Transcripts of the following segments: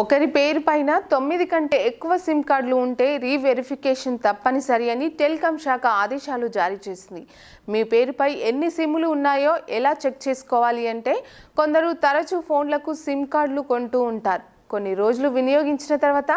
ఒకరి పేరు పైన తొమ్మిది కంటే ఎక్కువ సిమ్ కార్డులు ఉంటే రీవెరిఫికేషన్ తప్పనిసరి అని టెలికాం శాఖ ఆదేశాలు జారీ చేసింది మీ పేరుపై ఎన్ని సిమ్లు ఉన్నాయో ఎలా చెక్ చేసుకోవాలి అంటే కొందరు తరచూ ఫోన్లకు సిమ్ కార్డులు కొంటూ ఉంటారు కొన్ని రోజులు వినియోగించిన తర్వాత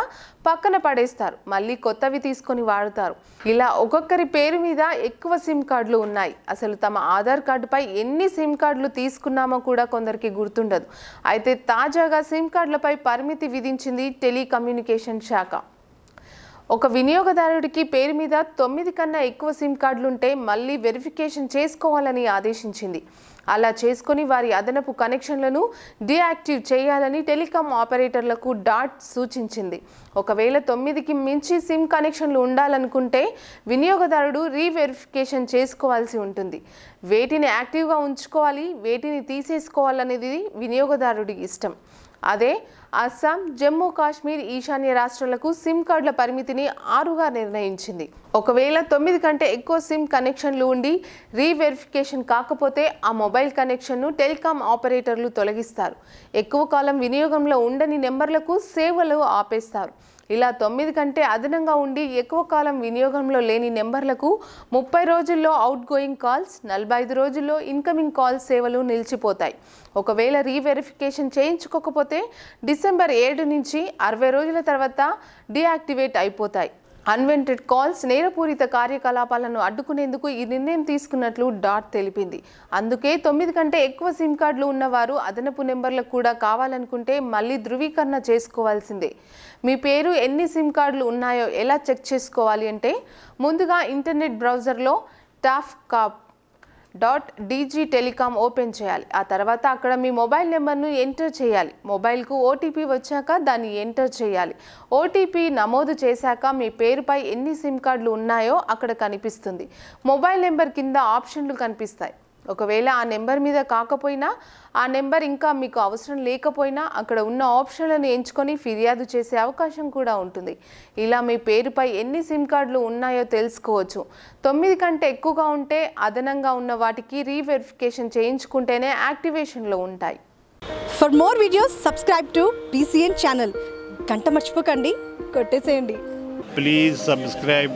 పక్కన పడేస్తారు మళ్ళీ కొత్తవి తీసుకొని వాడుతారు ఇలా ఒక్కొక్కరి పేరు మీద ఎక్కువ సిమ్ కార్డులు ఉన్నాయి అసలు తమ ఆధార్ కార్డుపై ఎన్ని సిమ్ కార్డులు తీసుకున్నామో కూడా కొందరికి గుర్తుండదు అయితే తాజాగా సిమ్ కార్డులపై పరిమితి విధించింది టెలికమ్యూనికేషన్ శాఖ ఒక వినియోగదారుడికి పేరు మీద తొమ్మిది కన్నా ఎక్కువ సిమ్ కార్డులుంటే మళ్ళీ వెరిఫికేషన్ చేసుకోవాలని ఆదేశించింది అలా చేసుకుని వారి అదనపు కనెక్షన్లను డీయాక్టివ్ చేయాలని టెలికాం ఆపరేటర్లకు డాట్ సూచించింది ఒకవేళ తొమ్మిదికి మించి సిమ్ కనెక్షన్లు ఉండాలనుకుంటే వినియోగదారుడు రీవెరిఫికేషన్ చేసుకోవాల్సి ఉంటుంది వేటిని యాక్టివ్గా ఉంచుకోవాలి వేటిని తీసేసుకోవాలనేది వినియోగదారుడి ఇష్టం అదే అస్సాం జమ్మూ కాశ్మీర్ ఈశాన్య రాష్ట్రాలకు సిమ్ కార్డుల పరిమితిని ఆరుగా నిర్ణయించింది ఒకవేళ తొమ్మిది కంటే ఎక్కువ సిమ్ కనెక్షన్లు ఉండి రీవెరిఫికేషన్ కాకపోతే ఆ మొబైల్ కనెక్షన్ను టెలికాం ఆపరేటర్లు తొలగిస్తారు ఎక్కువ కాలం వినియోగంలో ఉండని నెంబర్లకు సేవలు ఆపేస్తారు ఇలా తొమ్మిది కంటే అదనంగా ఉండి ఎక్కువ కాలం వినియోగంలో లేని నెంబర్లకు ముప్పై రోజుల్లో అవుట్ గోయింగ్ కాల్స్ నలభై ఐదు రోజుల్లో ఇన్కమింగ్ కాల్స్ సేవలు నిలిచిపోతాయి ఒకవేళ రీవెరిఫికేషన్ చేయించుకోకపోతే డిసెంబర్ ఏడు నుంచి అరవై రోజుల తర్వాత డియాక్టివేట్ అయిపోతాయి అన్వెంటెడ్ కాల్స్ నేరపూరిత కార్యకలాపాలను అడ్డుకునేందుకు ఈ నిర్ణయం తీసుకున్నట్లు డాట్ తెలిపింది అందుకే తొమ్మిది కంటే ఎక్కువ సిమ్ కార్డులు ఉన్నవారు అదనపు నెంబర్లకు కూడా కావాలనుకుంటే మళ్ళీ ధృవీకరణ చేసుకోవాల్సిందే మీ పేరు ఎన్ని సిమ్ కార్డులు ఉన్నాయో ఎలా చెక్ చేసుకోవాలి అంటే ముందుగా ఇంటర్నెట్ బ్రౌజర్లో TAFCOP dot DG telecom open చేయాలి ఆ తర్వాత అక్కడ మీ మొబైల్ నెంబర్ను ఎంటర్ చేయాలి మొబైల్కు ఓటీపీ వచ్చాక దాన్ని ఎంటర్ చేయాలి ఓటీపీ నమోదు చేశాక మీ పేరుపై ఎన్ని సిమ్ కార్డులు ఉన్నాయో అక్కడ కనిపిస్తుంది మొబైల్ నెంబర్ కింద ఆప్షన్లు కనిపిస్తాయి ఒకవేళ ఆ నెంబర్ మీద కాకపోయినా ఆ నెంబర్ ఇంకా మీకు అవసరం లేకపోయినా అక్కడ ఉన్న ఆప్షన్లను ఎంచుకొని ఫిర్యాదు చేసే అవకాశం కూడా ఉంటుంది ఇలా మీ పేరుపై ఎన్ని సిమ్ కార్డులు ఉన్నాయో తెలుసుకోవచ్చు తొమ్మిది కంటే ఎక్కువగా ఉంటే అదనంగా ఉన్న వాటికి రీవెరిఫికేషన్ చేయించుకుంటేనే యాక్టివేషన్లో ఉంటాయి for more videos subscribe to PCN channel గంట మర్చిపోకండి కొట్టేసేయండి ప్లీజ్ సబ్స్క్రైబ్